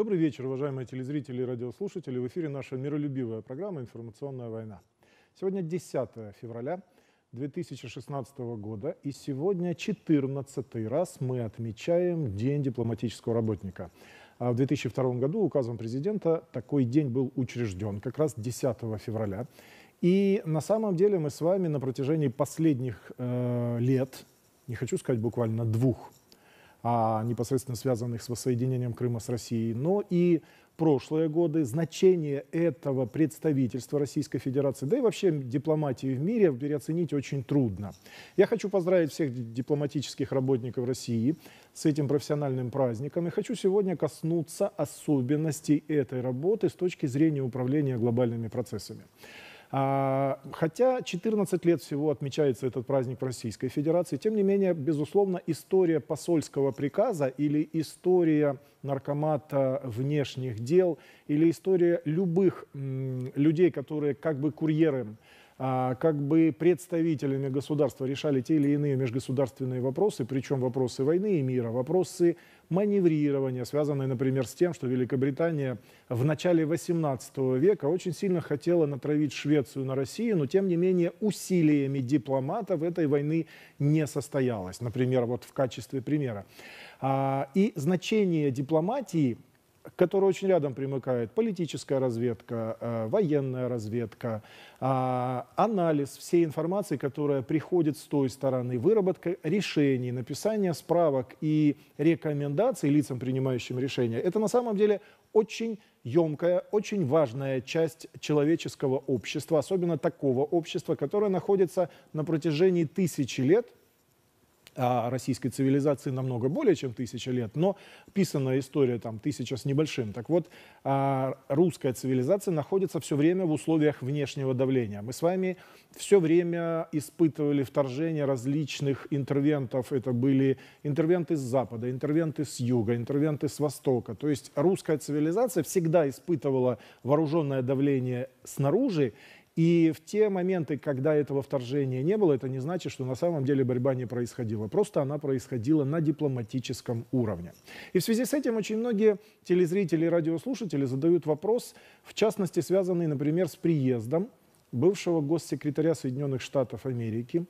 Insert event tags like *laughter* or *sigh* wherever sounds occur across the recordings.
Добрый вечер, уважаемые телезрители и радиослушатели. В эфире наша миролюбивая программа «Информационная война». Сегодня 10 февраля 2016 года, и сегодня 14 раз мы отмечаем День дипломатического работника. А в 2002 году указом президента такой день был учрежден, как раз 10 февраля. И на самом деле мы с вами на протяжении последних э, лет, не хочу сказать буквально двух, а непосредственно связанных с воссоединением Крыма с Россией, но и прошлые годы, значение этого представительства Российской Федерации, да и вообще дипломатии в мире переоценить очень трудно. Я хочу поздравить всех дипломатических работников России с этим профессиональным праздником и хочу сегодня коснуться особенностей этой работы с точки зрения управления глобальными процессами. А, хотя 14 лет всего отмечается этот праздник в Российской Федерации, тем не менее, безусловно, история посольского приказа или история наркомата внешних дел или история любых людей, которые как бы курьеры а, как бы представителями государства решали те или иные межгосударственные вопросы, причем вопросы войны и мира, вопросы маневрирования, связанные, например, с тем, что Великобритания в начале 18 века очень сильно хотела натравить Швецию на Россию, но, тем не менее, усилиями дипломатов этой войны не состоялось. Например, вот в качестве примера. А, и значение дипломатии – которой очень рядом примыкает политическая разведка, э, военная разведка, э, анализ всей информации, которая приходит с той стороны, выработка решений, написание справок и рекомендаций лицам, принимающим решения, это на самом деле очень емкая, очень важная часть человеческого общества, особенно такого общества, которое находится на протяжении тысячи лет – российской цивилизации намного более, чем тысяча лет, но писанная история там тысяча с небольшим. Так вот, а, русская цивилизация находится все время в условиях внешнего давления. Мы с вами все время испытывали вторжение различных интервентов. Это были интервенты с запада, интервенты с юга, интервенты с востока. То есть русская цивилизация всегда испытывала вооруженное давление снаружи, и в те моменты, когда этого вторжения не было, это не значит, что на самом деле борьба не происходила. Просто она происходила на дипломатическом уровне. И в связи с этим очень многие телезрители и радиослушатели задают вопрос, в частности, связанный, например, с приездом бывшего госсекретаря Соединенных Штатов Америки,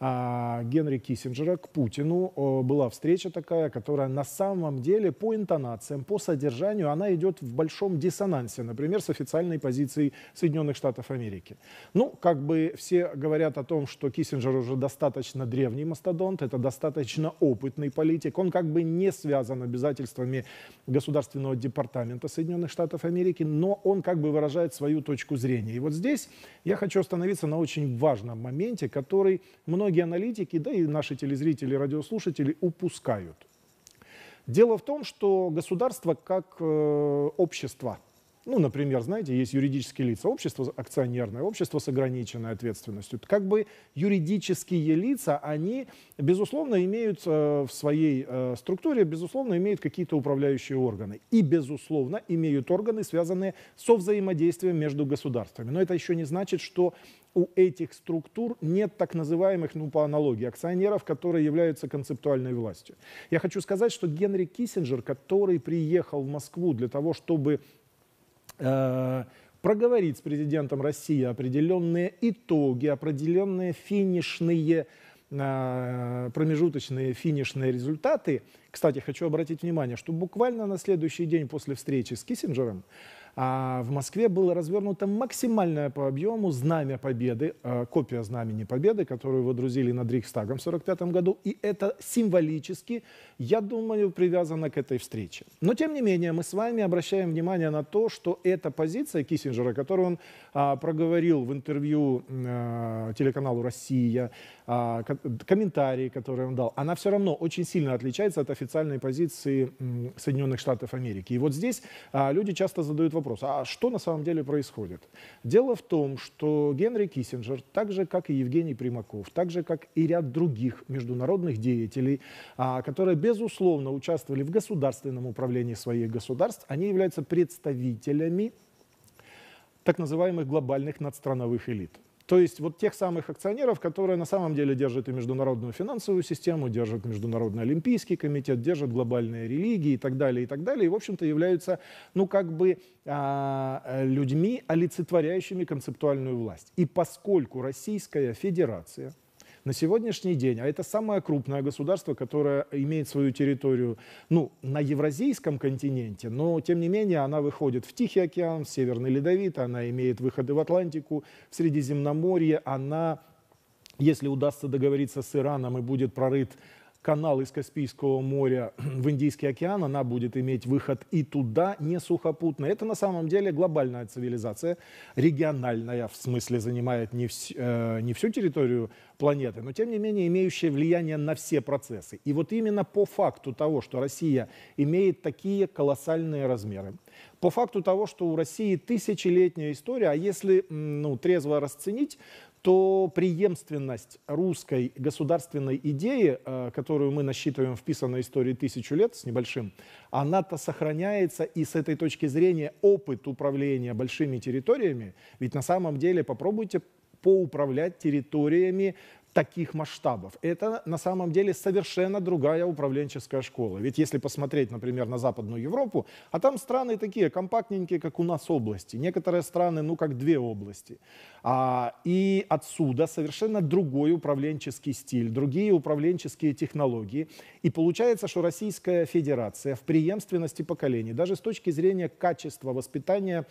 а, Генри Киссинджера к Путину. Была встреча такая, которая на самом деле по интонациям, по содержанию, она идет в большом диссонансе, например, с официальной позицией Соединенных Штатов Америки. Ну, как бы все говорят о том, что Киссинджер уже достаточно древний мастодонт, это достаточно опытный политик, он как бы не связан обязательствами Государственного департамента Соединенных Штатов Америки, но он как бы выражает свою точку зрения. И вот здесь я хочу остановиться на очень важном моменте, который мной многие аналитики, да и наши телезрители, радиослушатели упускают. Дело в том, что государство как э, общество – ну, например, знаете, есть юридические лица, общество акционерное, общество с ограниченной ответственностью. Как бы юридические лица, они, безусловно, имеют э, в своей э, структуре, безусловно, имеют какие-то управляющие органы. И, безусловно, имеют органы, связанные со взаимодействием между государствами. Но это еще не значит, что у этих структур нет так называемых, ну, по аналогии, акционеров, которые являются концептуальной властью. Я хочу сказать, что Генри Киссинджер, который приехал в Москву для того, чтобы Э, проговорить с президентом России определенные итоги, определенные финишные э, промежуточные финишные результаты. Кстати, хочу обратить внимание, что буквально на следующий день после встречи с Киссинджером а в Москве было развернуто максимальное по объему знамя Победы, а, копия знамени Победы, которую водрузили над Рейхстагом в 1945 году. И это символически, я думаю, привязано к этой встрече. Но, тем не менее, мы с вами обращаем внимание на то, что эта позиция Киссинджера, которую он а, проговорил в интервью телеканалу «Россия», а, комментарии, которые он дал, она все равно очень сильно отличается от официальной позиции Соединенных Штатов Америки. И вот здесь а, люди часто задают вопрос, а что на самом деле происходит? Дело в том, что Генри Киссинджер, так же, как и Евгений Примаков, так же, как и ряд других международных деятелей, а, которые, безусловно, участвовали в государственном управлении своих государств, они являются представителями так называемых глобальных надстрановых элит. То есть вот тех самых акционеров, которые на самом деле держат и международную финансовую систему, держат Международный Олимпийский комитет, держат глобальные религии и так далее, и так далее. И, в общем-то, являются, ну, как бы э, людьми, олицетворяющими концептуальную власть. И поскольку Российская Федерация – на сегодняшний день, а это самое крупное государство, которое имеет свою территорию ну, на евразийском континенте, но тем не менее она выходит в Тихий океан, в Северный Ледовит, она имеет выходы в Атлантику, в Средиземноморье, она если удастся договориться с Ираном и будет прорыт канал из Каспийского моря в Индийский океан, она будет иметь выход и туда, не сухопутно. Это на самом деле глобальная цивилизация, региональная, в смысле занимает не, вс э, не всю территорию планеты, но тем не менее имеющая влияние на все процессы. И вот именно по факту того, что Россия имеет такие колоссальные размеры, по факту того, что у России тысячелетняя история, а если ну, трезво расценить, что преемственность русской государственной идеи, э, которую мы насчитываем в истории тысячу лет с небольшим, она-то сохраняется и с этой точки зрения опыт управления большими территориями, ведь на самом деле попробуйте поуправлять территориями таких масштабов. Это на самом деле совершенно другая управленческая школа. Ведь если посмотреть, например, на Западную Европу, а там страны такие компактненькие, как у нас области. Некоторые страны, ну, как две области. А, и отсюда совершенно другой управленческий стиль, другие управленческие технологии. И получается, что Российская Федерация в преемственности поколений, даже с точки зрения качества воспитания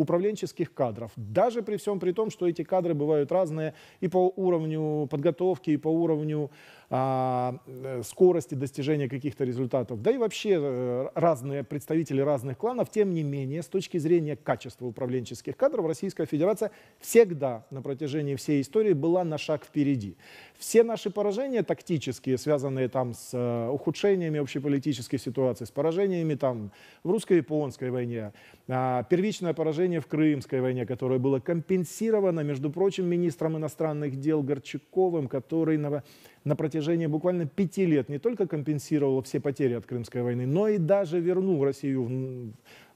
управленческих кадров. Даже при всем при том, что эти кадры бывают разные и по уровню подготовки, и по уровню а, э, скорости достижения каких-то результатов, да и вообще э, разные представители разных кланов, тем не менее, с точки зрения качества управленческих кадров, Российская Федерация всегда на протяжении всей истории была на шаг впереди. Все наши поражения тактические, связанные там с э, ухудшениями общеполитической ситуации, с поражениями там в русско-японской войне, э, первичное поражение поражение в Крымской войне, которое было компенсировано, между прочим, министром иностранных дел Горчаковым, который на, на протяжении буквально пяти лет не только компенсировал все потери от Крымской войны, но и даже вернул Россию в,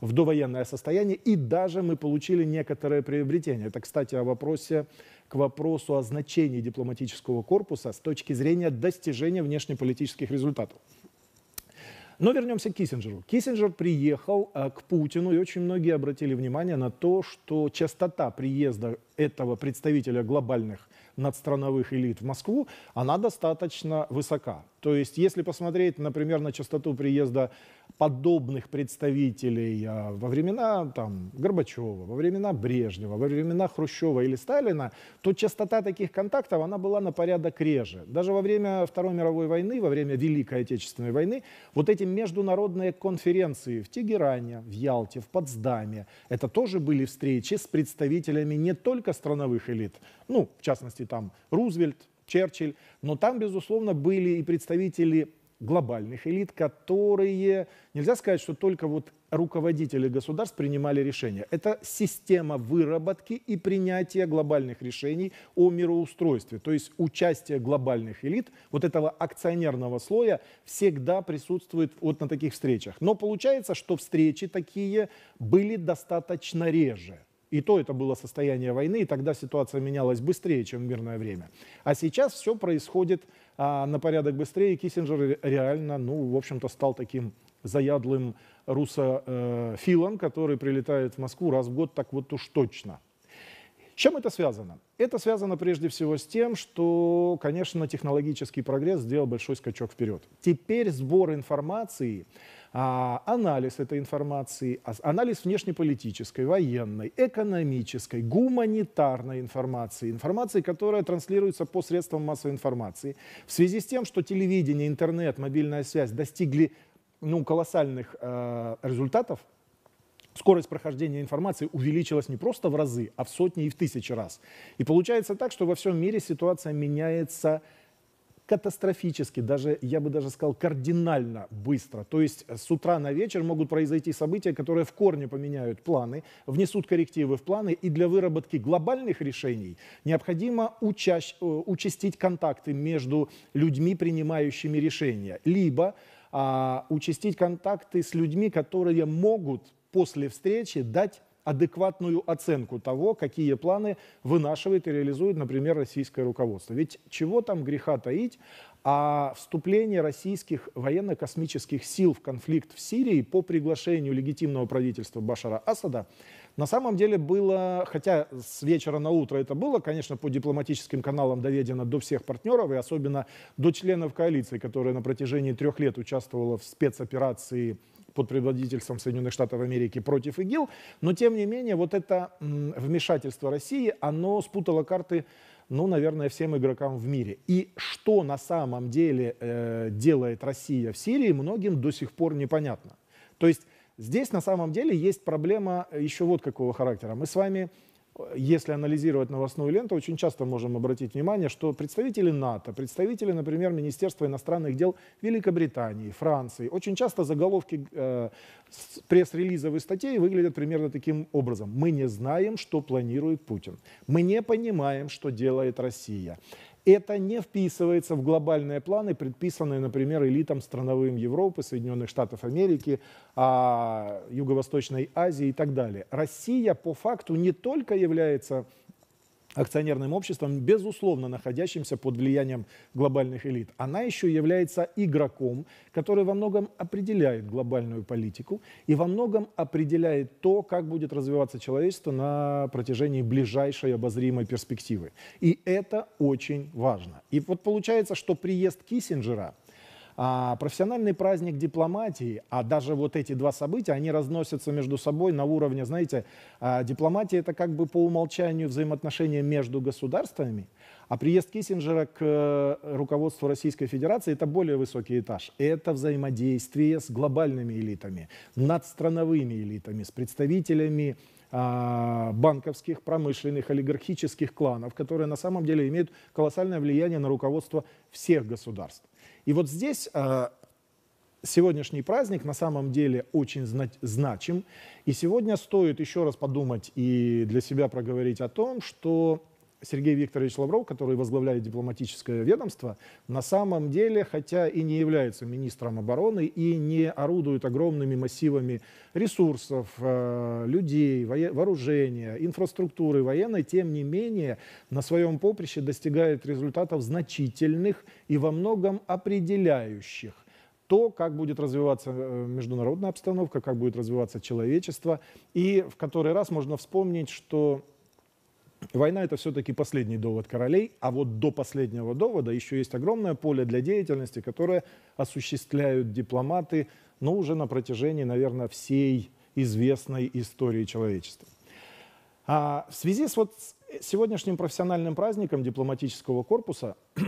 в довоенное состояние, и даже мы получили некоторое приобретение. Это, кстати, о вопросе к вопросу о значении дипломатического корпуса с точки зрения достижения внешнеполитических результатов. Но вернемся к Киссинджеру. Киссинджер приехал а, к Путину, и очень многие обратили внимание на то, что частота приезда этого представителя глобальных надстрановых элит в Москву, она достаточно высока. То есть, если посмотреть, например, на частоту приезда подобных представителей а, во времена там, Горбачева, во времена Брежнева, во времена Хрущева или Сталина, то частота таких контактов она была на порядок реже. Даже во время Второй мировой войны, во время Великой Отечественной войны, вот эти международные конференции в Тегеране, в Ялте, в Потсдаме, это тоже были встречи с представителями не только страновых элит, ну, в частности, там Рузвельт, Черчилль, но там, безусловно, были и представители глобальных элит, которые, нельзя сказать, что только вот руководители государств принимали решения. Это система выработки и принятия глобальных решений о мироустройстве. То есть участие глобальных элит, вот этого акционерного слоя, всегда присутствует вот на таких встречах. Но получается, что встречи такие были достаточно реже. И то это было состояние войны, и тогда ситуация менялась быстрее, чем в мирное время. А сейчас все происходит а, на порядок быстрее. И Киссинджер реально, ну, в общем-то, стал таким заядлым русофилом, э, который прилетает в Москву раз в год, так вот уж точно. С чем это связано? Это связано прежде всего с тем, что, конечно, технологический прогресс сделал большой скачок вперед. Теперь сбор информации, а, анализ этой информации, а, анализ внешнеполитической, военной, экономической, гуманитарной информации, информации, которая транслируется по средствам массовой информации, в связи с тем, что телевидение, интернет, мобильная связь достигли ну, колоссальных э, результатов, скорость прохождения информации увеличилась не просто в разы, а в сотни и в тысячи раз. И получается так, что во всем мире ситуация меняется катастрофически, даже, я бы даже сказал, кардинально быстро. То есть э, с утра на вечер могут произойти события, которые в корне поменяют планы, внесут коррективы в планы, и для выработки глобальных решений необходимо учащ, э, участить контакты между людьми, принимающими решения, либо а, участить контакты с людьми, которые могут после встречи дать адекватную оценку того, какие планы вынашивает и реализует, например, российское руководство. Ведь чего там греха таить, а вступление российских военно-космических сил в конфликт в Сирии по приглашению легитимного правительства Башара Асада на самом деле было, хотя с вечера на утро это было, конечно, по дипломатическим каналам доведено до всех партнеров и особенно до членов коалиции, которая на протяжении трех лет участвовала в спецоперации под предводительством Соединенных Штатов Америки против ИГИЛ, но тем не менее вот это вмешательство России, оно спутало карты ну, наверное, всем игрокам в мире. И что на самом деле э, делает Россия в Сирии, многим до сих пор непонятно. То есть здесь на самом деле есть проблема еще вот какого характера. Мы с вами если анализировать новостную ленту, очень часто можем обратить внимание, что представители НАТО, представители, например, Министерства иностранных дел Великобритании, Франции, очень часто заголовки э, пресс-релизов и статей выглядят примерно таким образом. Мы не знаем, что планирует Путин. Мы не понимаем, что делает Россия. Это не вписывается в глобальные планы, предписанные, например, элитам страновым Европы, Соединенных Штатов Америки, а, Юго-Восточной Азии и так далее. Россия по факту не только является акционерным обществом, безусловно находящимся под влиянием глобальных элит. Она еще является игроком, который во многом определяет глобальную политику и во многом определяет то, как будет развиваться человечество на протяжении ближайшей обозримой перспективы. И это очень важно. И вот получается, что приезд Киссинджера – а профессиональный праздник дипломатии, а даже вот эти два события, они разносятся между собой на уровне, знаете, а, дипломатия это как бы по умолчанию взаимоотношения между государствами, а приезд Киссинджера к э, руководству Российской Федерации – это более высокий этаж. Это взаимодействие с глобальными элитами, надстрановыми элитами, с представителями а, банковских, промышленных, олигархических кланов, которые на самом деле имеют колоссальное влияние на руководство всех государств. И вот здесь а, сегодняшний праздник на самом деле очень значим. И сегодня стоит еще раз подумать и для себя проговорить о том, что Сергей Викторович Лавров, который возглавляет дипломатическое ведомство, на самом деле, хотя и не является министром обороны, и не орудует огромными массивами ресурсов, э, людей, вооружения, инфраструктуры военной, тем не менее на своем поприще достигает результатов значительных и во многом определяющих то, как будет развиваться э, международная обстановка, как будет развиваться человечество. И в который раз можно вспомнить, что Война это все-таки последний довод королей, а вот до последнего довода еще есть огромное поле для деятельности, которое осуществляют дипломаты, но ну, уже на протяжении, наверное, всей известной истории человечества. А в связи с вот э, сегодняшним профессиональным праздником дипломатического корпуса *clears throat*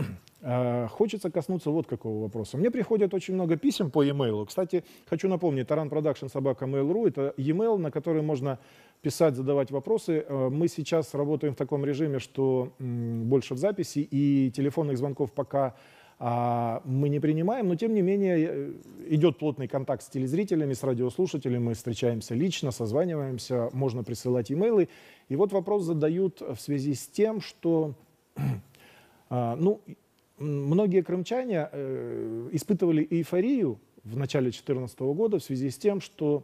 а, хочется коснуться вот какого вопроса. Мне приходят очень много писем по e-mail. Кстати, хочу напомнить, Таран Продакшн Собака taranproduction.mail.ru – это e-mail, на который можно писать, задавать вопросы. Э, мы сейчас работаем в таком режиме, что больше в записи, и телефонных звонков пока а, мы не принимаем, но тем не менее э, идет плотный контакт с телезрителями, с радиослушателями, мы встречаемся лично, созваниваемся, можно присылать имейлы. И вот вопрос задают в связи с тем, что *clears throat* а, ну, многие крымчане э, испытывали эйфорию в начале 2014 года в связи с тем, что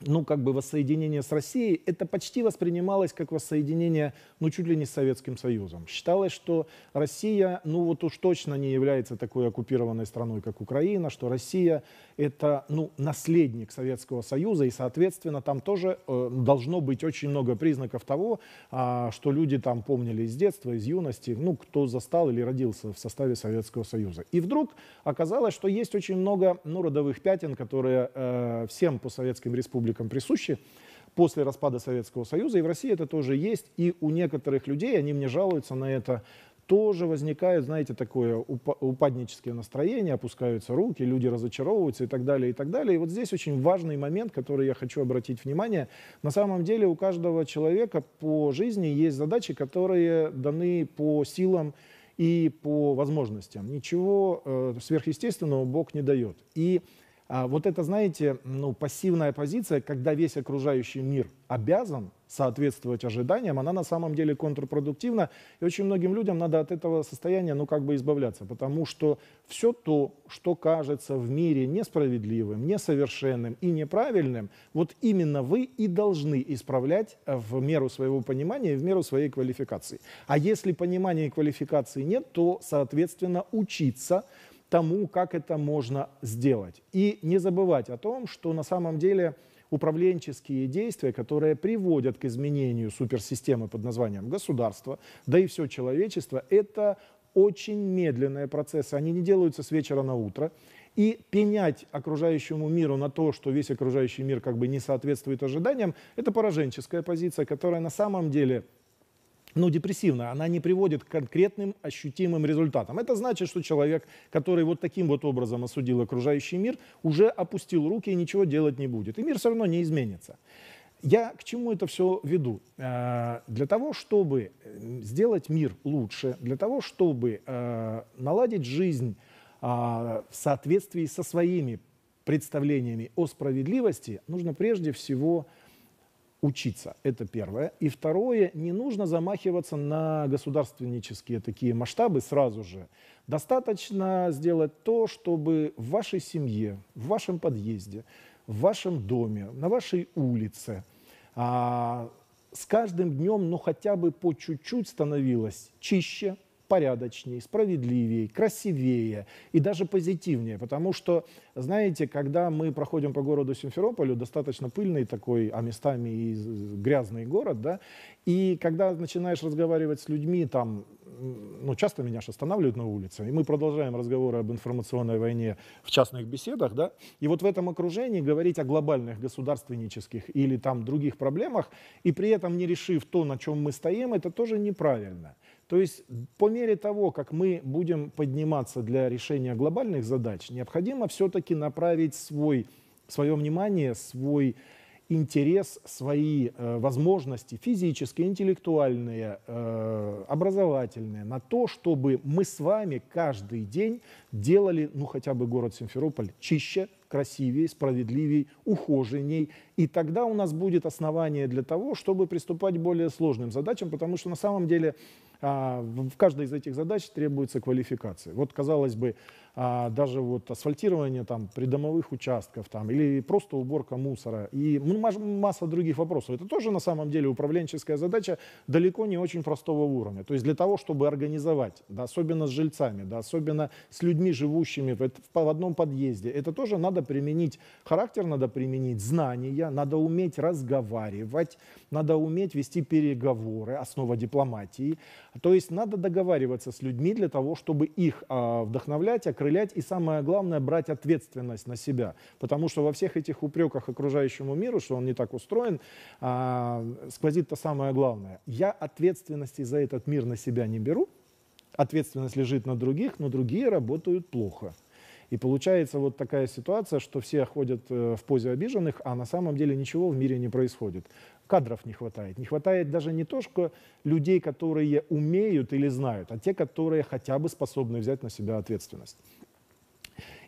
ну, как бы воссоединение с Россией, это почти воспринималось как воссоединение, ну, чуть ли не с Советским Союзом. Считалось, что Россия, ну, вот уж точно не является такой оккупированной страной, как Украина, что Россия — это, ну, наследник Советского Союза, и, соответственно, там тоже э, должно быть очень много признаков того, э, что люди там помнили из детства, из юности, ну, кто застал или родился в составе Советского Союза. И вдруг оказалось, что есть очень много, ну, родовых пятен, которые э, всем по советским республикам республикам присущи после распада Советского Союза, и в России это тоже есть, и у некоторых людей, они мне жалуются на это, тоже возникает, знаете, такое упадническое настроение, опускаются руки, люди разочаровываются и так далее, и так далее. И вот здесь очень важный момент, который я хочу обратить внимание. На самом деле у каждого человека по жизни есть задачи, которые даны по силам и по возможностям. Ничего э, сверхъестественного Бог не дает. И а вот это, знаете, ну, пассивная позиция, когда весь окружающий мир обязан соответствовать ожиданиям, она на самом деле контрпродуктивна. И очень многим людям надо от этого состояния, ну, как бы избавляться, потому что все то, что кажется в мире несправедливым, несовершенным и неправильным, вот именно вы и должны исправлять в меру своего понимания и в меру своей квалификации. А если понимания и квалификации нет, то, соответственно, учиться – тому, как это можно сделать. И не забывать о том, что на самом деле управленческие действия, которые приводят к изменению суперсистемы под названием государство, да и все человечество, это очень медленные процессы. Они не делаются с вечера на утро. И пенять окружающему миру на то, что весь окружающий мир как бы не соответствует ожиданиям, это пораженческая позиция, которая на самом деле ну, депрессивна, она не приводит к конкретным ощутимым результатам. Это значит, что человек, который вот таким вот образом осудил окружающий мир, уже опустил руки и ничего делать не будет. И мир все равно не изменится. Я к чему это все веду? Э, для того, чтобы э, сделать мир лучше, для того, чтобы э, наладить жизнь в соответствии со своими представлениями о справедливости, нужно прежде всего учиться. Это первое. И второе, не нужно замахиваться на государственнические такие масштабы сразу же. Достаточно сделать то, чтобы в вашей семье, в вашем подъезде, в вашем доме, на вашей улице а, с каждым днем, ну хотя бы по чуть-чуть становилось чище, порядочнее, справедливее, красивее и даже позитивнее. Потому что, знаете, когда мы проходим по городу Симферополю, достаточно пыльный такой, а местами и грязный город, да, и когда начинаешь разговаривать с людьми, там, ну, часто меня же останавливают на улице, и мы продолжаем разговоры об информационной войне в частных беседах, да, и вот в этом окружении говорить о глобальных государственнических или там других проблемах, и при этом не решив то, на чем мы стоим, это тоже неправильно. То есть по мере того, как мы будем подниматься для решения глобальных задач, необходимо все-таки направить свой, свое внимание, свой интерес, свои э, возможности физические, интеллектуальные, э, образовательные на то, чтобы мы с вами каждый день делали, ну хотя бы город Симферополь чище, красивее, справедливее, ухоженней. И тогда у нас будет основание для того, чтобы приступать к более сложным задачам, потому что на самом деле а, в каждой из этих задач требуется квалификация. Вот, казалось бы, а, даже вот асфальтирование там придомовых участков там или просто уборка мусора и масса других вопросов. Это тоже на самом деле управленческая задача далеко не очень простого уровня. То есть для того, чтобы организовать, да, особенно с жильцами, да, особенно с людьми, живущими в, в одном подъезде, это тоже надо применить характер, надо применить знания, надо уметь разговаривать, надо уметь вести переговоры, основа дипломатии. То есть надо договариваться с людьми для того, чтобы их а, вдохновлять, окрылять и, самое главное, брать ответственность на себя. Потому что во всех этих упреках окружающему миру, что он не так устроен, а, сквозит-то самое главное. Я ответственности за этот мир на себя не беру, ответственность лежит на других, но другие работают плохо. И получается вот такая ситуация, что все ходят э, в позе обиженных, а на самом деле ничего в мире не происходит. Кадров не хватает. Не хватает даже не то, что людей, которые умеют или знают, а те, которые хотя бы способны взять на себя ответственность.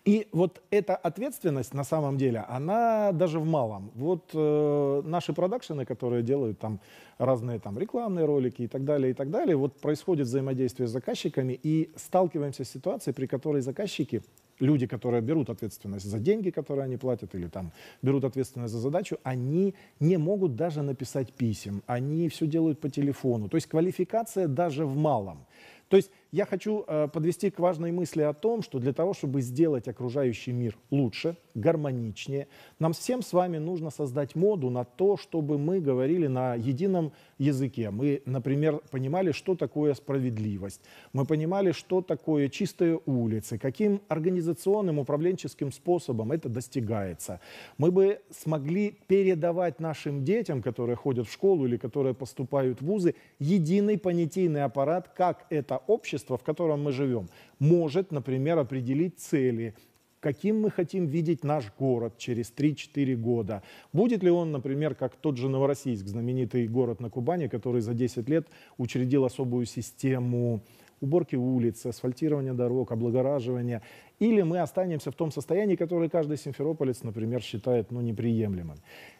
И вот эта ответственность, на самом деле, она даже в малом. Вот э, наши продакшены, которые делают там разные там рекламные ролики и так далее, и так далее, вот происходит взаимодействие с заказчиками, и сталкиваемся с ситуацией, при которой заказчики люди, которые берут ответственность за деньги, которые они платят, или там берут ответственность за задачу, они не могут даже написать писем, они все делают по телефону. То есть квалификация даже в малом. То есть я хочу э, подвести к важной мысли о том, что для того, чтобы сделать окружающий мир лучше, гармоничнее, нам всем с вами нужно создать моду на то, чтобы мы говорили на едином языке. Мы, например, понимали, что такое справедливость. Мы понимали, что такое чистые улицы, каким организационным, управленческим способом это достигается. Мы бы смогли передавать нашим детям, которые ходят в школу или которые поступают в вузы, единый понятийный аппарат, как это общество общество, в котором мы живем, может, например, определить цели, каким мы хотим видеть наш город через 3-4 года. Будет ли он, например, как тот же Новороссийск, знаменитый город на Кубани, который за 10 лет учредил особую систему уборки улиц, асфальтирования дорог, облагораживания. Или мы останемся в том состоянии, которое каждый симферополец, например, считает ну, неприемлемым.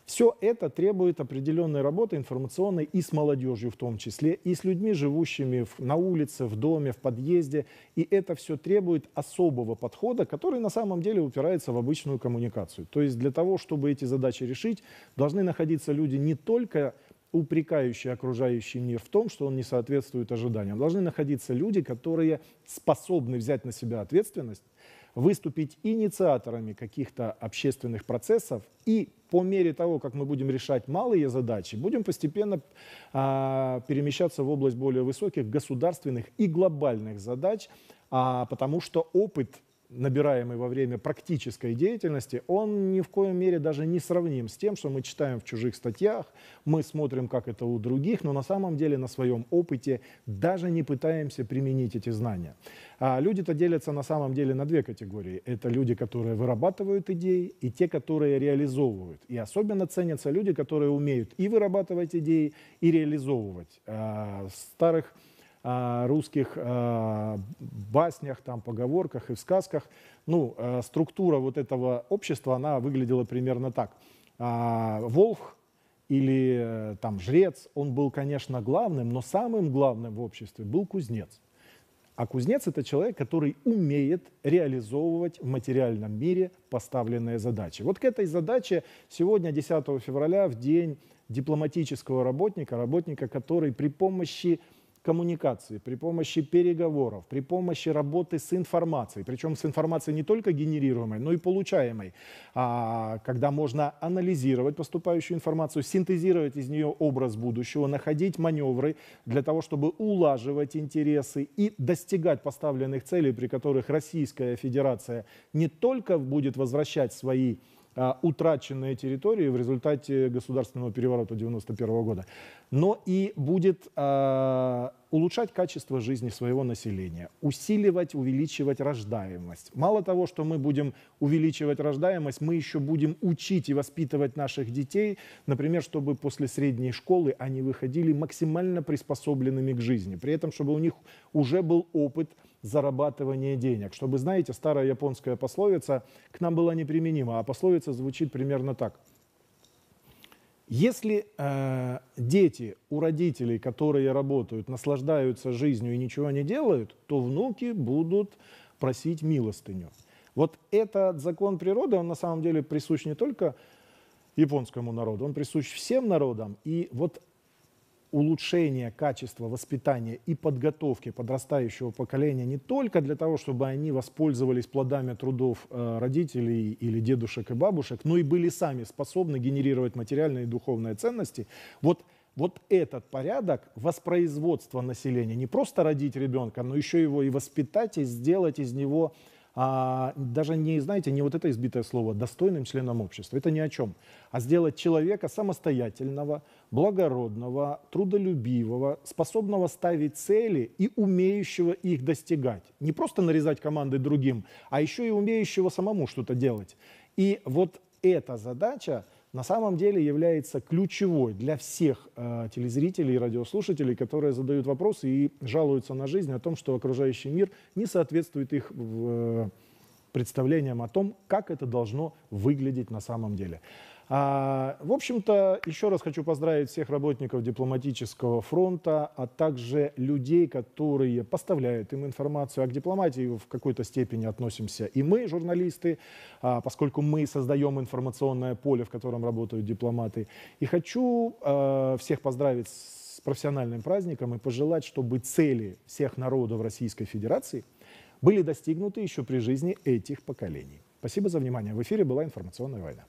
Все это требует определенной работы информационной и с молодежью в том числе, и с людьми, живущими в, на улице, в доме, в подъезде. И это все требует особого подхода, который на самом деле упирается в обычную коммуникацию. То есть для того, чтобы эти задачи решить, должны находиться люди не только упрекающие окружающий мир в том, что он не соответствует ожиданиям. Должны находиться люди, которые способны взять на себя ответственность, выступить инициаторами каких-то общественных процессов и по мере того, как мы будем решать малые задачи, будем постепенно а, перемещаться в область более высоких государственных и глобальных задач, а, потому что опыт набираемый во время практической деятельности, он ни в коем мере даже не сравним с тем, что мы читаем в чужих статьях, мы смотрим, как это у других, но на самом деле на своем опыте даже не пытаемся применить эти знания. А люди-то делятся на самом деле на две категории. Это люди, которые вырабатывают идеи, и те, которые реализовывают. И особенно ценятся люди, которые умеют и вырабатывать идеи, и реализовывать. А старых русских баснях, там, поговорках и в сказках, ну, э, структура вот этого общества, она выглядела примерно так. А, Волх или э, там жрец, он был, конечно, главным, но самым главным в обществе был кузнец. А кузнец – это человек, который умеет реализовывать в материальном мире поставленные задачи. Вот к этой задаче сегодня, 10 февраля, в день дипломатического работника, работника, который при помощи коммуникации, при помощи переговоров, при помощи работы с информацией, причем с информацией не только генерируемой, но и получаемой, а, когда можно анализировать поступающую информацию, синтезировать из нее образ будущего, находить маневры для того, чтобы улаживать интересы и достигать поставленных целей, при которых Российская Федерация не только будет возвращать свои а, утраченные территории в результате государственного переворота 1991 года, но и будет а, улучшать качество жизни своего населения, усиливать, увеличивать рождаемость. Мало того, что мы будем увеличивать рождаемость, мы еще будем учить и воспитывать наших детей, например, чтобы после средней школы они выходили максимально приспособленными к жизни, при этом, чтобы у них уже был опыт – зарабатывание денег. Чтобы, знаете, старая японская пословица к нам была неприменима, а пословица звучит примерно так. Если э, дети у родителей, которые работают, наслаждаются жизнью и ничего не делают, то внуки будут просить милостыню. Вот этот закон природы, он на самом деле присущ не только японскому народу, он присущ всем народам. И вот улучшение качества воспитания и подготовки подрастающего поколения не только для того, чтобы они воспользовались плодами трудов э, родителей или дедушек и бабушек, но и были сами способны генерировать материальные и духовные ценности. Вот вот этот порядок воспроизводства населения, не просто родить ребенка, но еще его и воспитать, и сделать из него а, даже не, знаете, не вот это избитое слово, достойным членом общества, это ни о чем, а сделать человека самостоятельного, благородного, трудолюбивого, способного ставить цели и умеющего их достигать. Не просто нарезать команды другим, а еще и умеющего самому что-то делать. И вот эта задача – на самом деле является ключевой для всех э, телезрителей и радиослушателей, которые задают вопросы и жалуются на жизнь о том, что окружающий мир не соответствует их в, э, представлениям о том, как это должно выглядеть на самом деле. А, в общем-то, еще раз хочу поздравить всех работников дипломатического фронта, а также людей, которые поставляют им информацию. А к дипломатии в какой-то степени относимся и мы, журналисты, а, поскольку мы создаем информационное поле, в котором работают дипломаты. И хочу а, всех поздравить с профессиональным праздником и пожелать, чтобы цели всех народов Российской Федерации были достигнуты еще при жизни этих поколений. Спасибо за внимание. В эфире была информационная война.